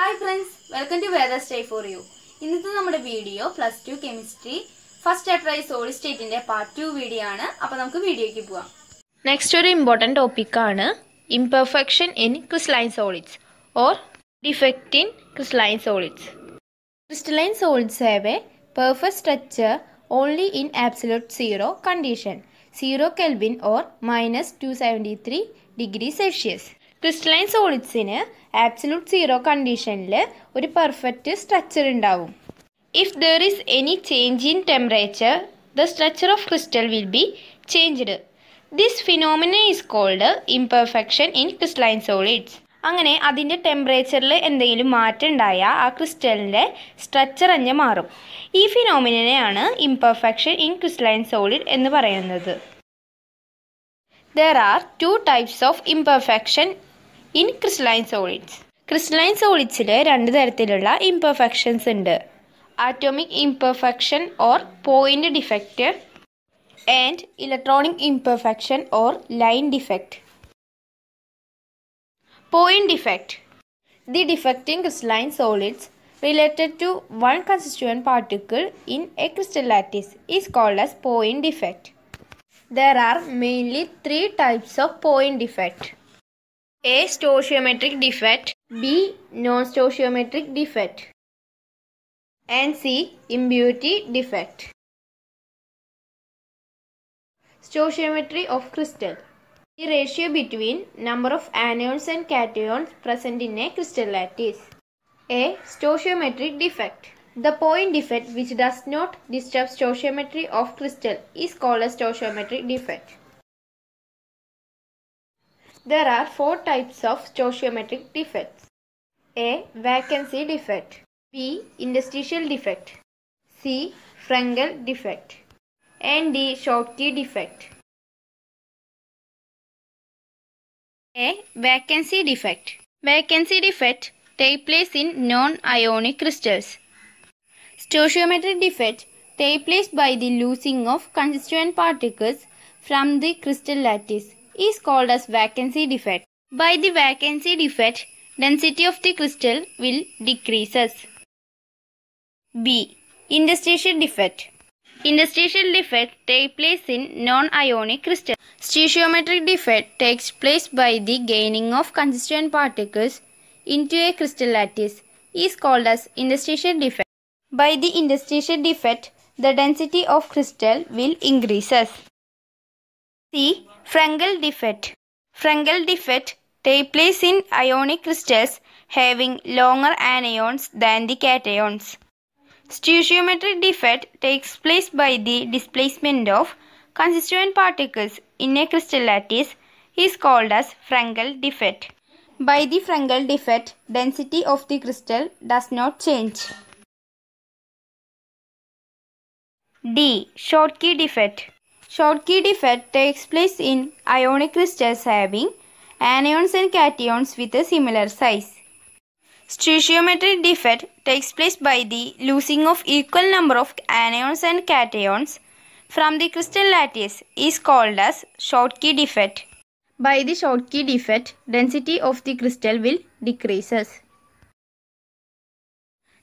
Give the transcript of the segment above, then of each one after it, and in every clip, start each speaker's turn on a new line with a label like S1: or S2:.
S1: Hi friends welcome to weather stay for you ഇന്നത്തെ നമ്മുടെ video plus two chemistry first chapter ആയി solid സ്റ്റേറ്റിന്റെ part two video ആണ് അപ്പൊ നമുക്ക് വീഡിയോയ്ക്ക് പോവാം നെക്സ്റ്റ് ഒരു ഇമ്പോർട്ടൻറ്റ് ടോപ്പിക്കാണ് imperfection in crystalline solids or defect in crystalline solids crystalline solids have a perfect structure only in absolute zero condition zero kelvin or minus two seventy three degree Celsius crystalline സോളിഡ്സിന് absolute zero കണ്ടീഷനിൽ ഒരു perfect structure ഉണ്ടാവും if there is any change in temperature the structure of crystal will be changed this phenomena is called imperfection in crystalline solids അങ്ങനെ അതിൻ്റെ ടെമ്പറേച്ചറിൽ എന്തെങ്കിലും മാറ്റം ഉണ്ടായാൽ ആ ക്രിസ്റ്റലിൻ്റെ സ്ട്രക്ചർ അഞ്ഞ് മാറും ഈ ഫിനോമിനെയാണ് ഇംപെർഫെക്ഷൻ ഇൻ ക്രിസ്റ്റലൈൻ സോളിഡ് എന്ന് പറയുന്നത് there are two types of imperfection in crystalline solids crystalline സോളിഡ്സിൽ രണ്ട് തരത്തിലുള്ള ഇംപെർഫെക്ഷൻസ് ഉണ്ട് atomic imperfection or point defect and electronic imperfection or line defect point defect the defect crystalline solids related to one constituent particle in a crystal lattice is called as point point there are mainly three types of point point A. Stoichiometric defect B. Non-stoichiometric defect and C. impurity defect Stoichiometry of crystal The ratio between number of anions and cations present in a crystal lattice A. Stoichiometric defect the point defect which does not disturb stoichiometry of crystal is called a stoichiometric defect. There are four types of stoichiometric defects. A. Vacancy defect. B. Interstitial defect. C. Frankel defect. And D. Schottky defect. A. Vacancy defect. Vacancy defect take place in non-ionic crystals. Stoichiometric defect take place by the losing of constituent particles from the crystal lattice is called as vacancy defect. By the vacancy defect, density of the crystal will decreases. B. Interstitial defect. Interstitial defect takes place in non-ionic crystal. Stoichiometric defect takes place by the gaining of constituent particles into a crystal lattice is called as interstitial defect. By the interstitial defect, the density of crystal will increases. See Frenkel defect. Frenkel defect take place in ionic crystals having longer anions than the cations. Stoichiometric defect takes place by the displacement of constituent particles in a crystal lattice is called as Frenkel defect. By the Frenkel defect, density of the crystal does not change. D. Schottky defect. Schottky defect takes place in ionic crystals having anions and cations with a similar size. Stoichiometric defect takes place by the losing of equal number of anions and cations from the crystal lattice is called as Schottky defect. By the Schottky defect, density of the crystal will decreases.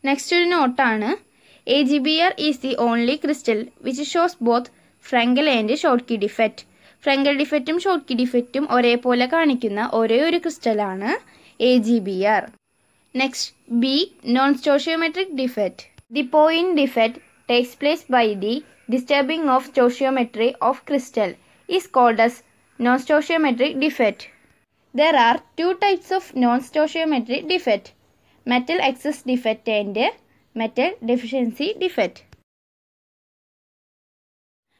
S1: Next to the note, AgBr is the only crystal which shows both Frenkel and കി defect Frenkel Schottky ഡിഫക്റ്റും ഒരേപോലെ കാണിക്കുന്ന ഒരേ ഒരു ക്രിസ്റ്റലാണ് A G B R next B non stoichiometric defect the point defect takes place by the disturbing of stoichiometry of crystal is as non stoichiometric defect there are two types of non stoichiometric defect metal excess defect and metal deficiency defect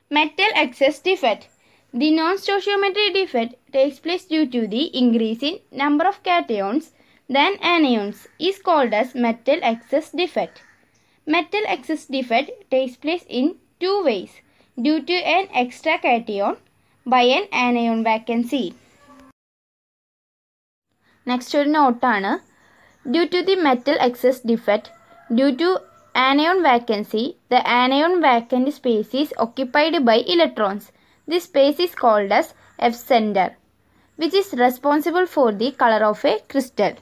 S1: Metal excess defect. The non-stoichiometry defect takes place due to the increase in number of cations than anions is called as metal excess defect. Metal excess defect takes place in two ways due to an extra cation by an anion vacancy. Next ഒരു നോട്ടാണ് due to the metal excess defect due to anion vacancy, the anion vacant space is occupied by electrons. This space is called as F-center, which is responsible for the color of a crystal.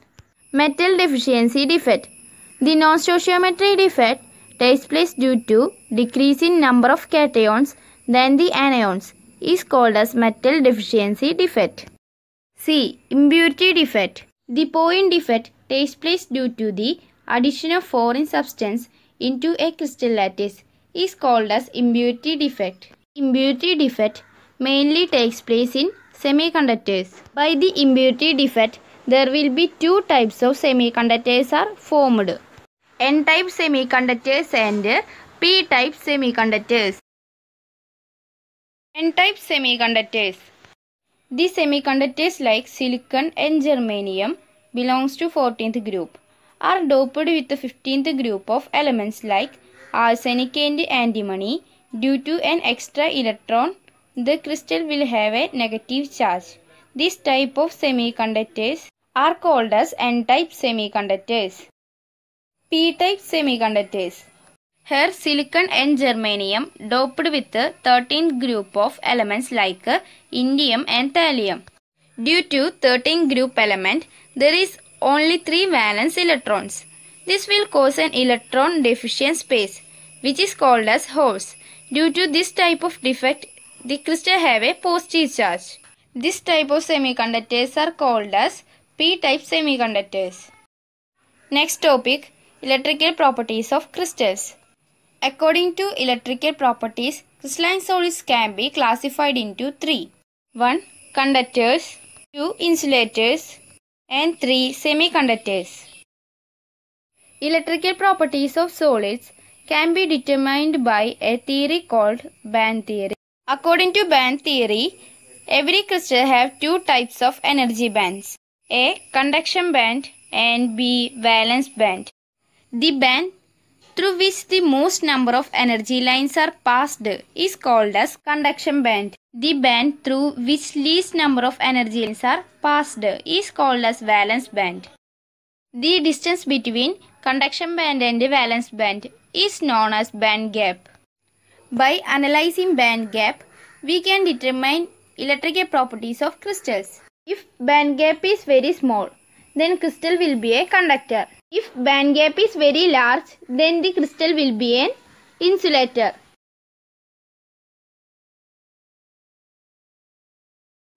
S1: Metal deficiency defect. The non-stoichiometry defect takes place due to decrease in number of cations than the anions is called as metal deficiency defect. C. Impurity defect. The point defect takes place due to the addition of foreign substance into a crystal lattice is called as impurity defect. Impurity defect mainly takes place in semiconductors. By the impurity defect, there will be two types of semiconductors are formed. N-type semiconductors and P-type semiconductors. N-type semiconductors. The semiconductors like silicon and germanium belongs to 14th group are doped with the 15th group of elements like arsenic and antimony. Due to an extra electron, the crystal will have a negative charge. This type of semiconductors are called as N-type semiconductors. P-type semiconductors. Here silicon and germanium doped with the thirteenth group of elements like indium and thallium. Due to thirteenth group element, there is only 3 valence electrons. This will cause an electron deficient space which is called as holes. Due to this type of defect, the crystal have a positive charge. This type of semiconductors are called as p-type semiconductors. Next topic, electrical properties of crystals. According to electrical properties, crystalline solids can be classified into three. 1. Conductors 2. Insulators and 3. Semiconductors. Electrical properties of solids can be determined by a theory called band theory. According to band theory, every crystal have two types of energy bands, A conduction band and B valence band. The band through which the most number of energy lines are passed is called as conduction band. The band through which least number of energy lines are passed is called as valence band. The distance between conduction band and the valence band is known as band gap. By analyzing band gap, we can determine electrical properties of crystals. If band gap is very small, then crystal will be a conductor. If band gap is very large, then the crystal will be an insulator.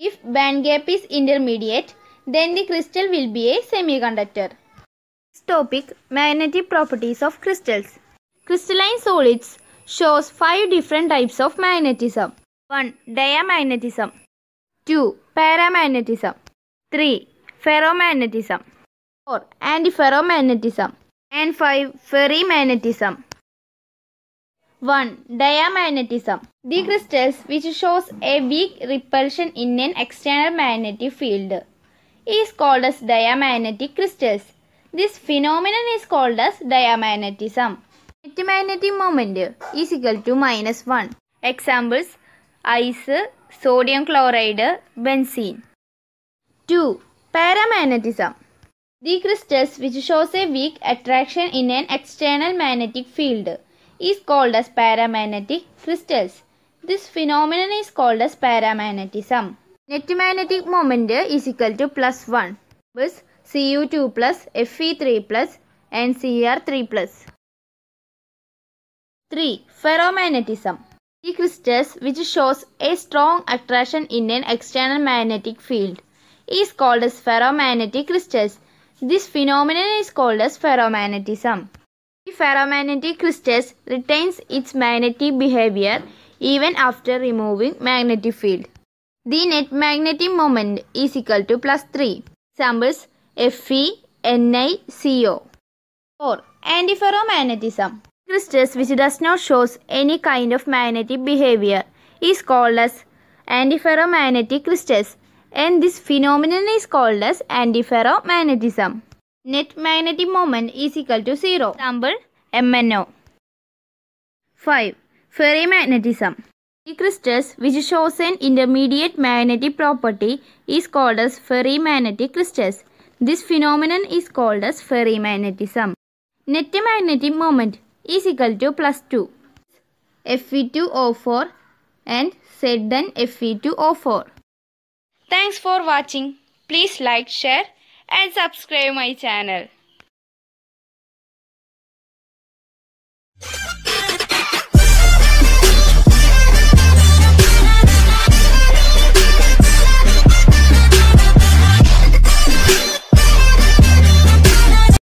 S1: If band gap is intermediate, then the crystal will be a semiconductor. Next topic, magnetic properties of crystals. Crystalline solids shows five different types of magnetism. 1. Diamagnetism 2. Paramagnetism 3. Ferromagnetism 4. Antiferromagnetism and 5. Ferrimagnetism 1. Diamagnetism The crystals which shows a weak repulsion in an external magnetic field is called as diamagnetic crystals. This phenomenon is called as diamagnetism. Net magnetic moment is equal to minus 1. Examples Ice, sodium chloride, benzene. 2. Paramagnetism the crystals which shows a weak attraction in an external magnetic field, is called as paramagnetic crystals. This phenomenon is called as paramagnetism. Net magnetic moment is equal to plus 1. plus Cu2 plus, Fe3 plus and Cr3 plus. 3. Ferromagnetism The crystals which shows a strong attraction in an external magnetic field is called as ferromagnetic crystals this phenomenon is called as ferromagnetism. The ferromagnetic crystals retains its magnetic behavior even after removing magnetic field. The net magnetic moment is equal to plus 3. Examples Fe, Ni, Co. 4. Antiferromagnetism. Crystals which does not shows any kind of magnetic behavior is called as antiferromagnetic crystals and this phenomenon is called as antiferromagnetism. Net magnetic moment is equal to 0. Example MNO. 5. Ferrimagnetism. crystals which shows an intermediate magnetic property is called as ferrimagnetic crystals. This phenomenon is called as ferrimagnetism. Net magnetic moment is equal to plus 2. Fe2O4 and Zn Fe2O4. Thanks for watching. Please like, share and subscribe my channel.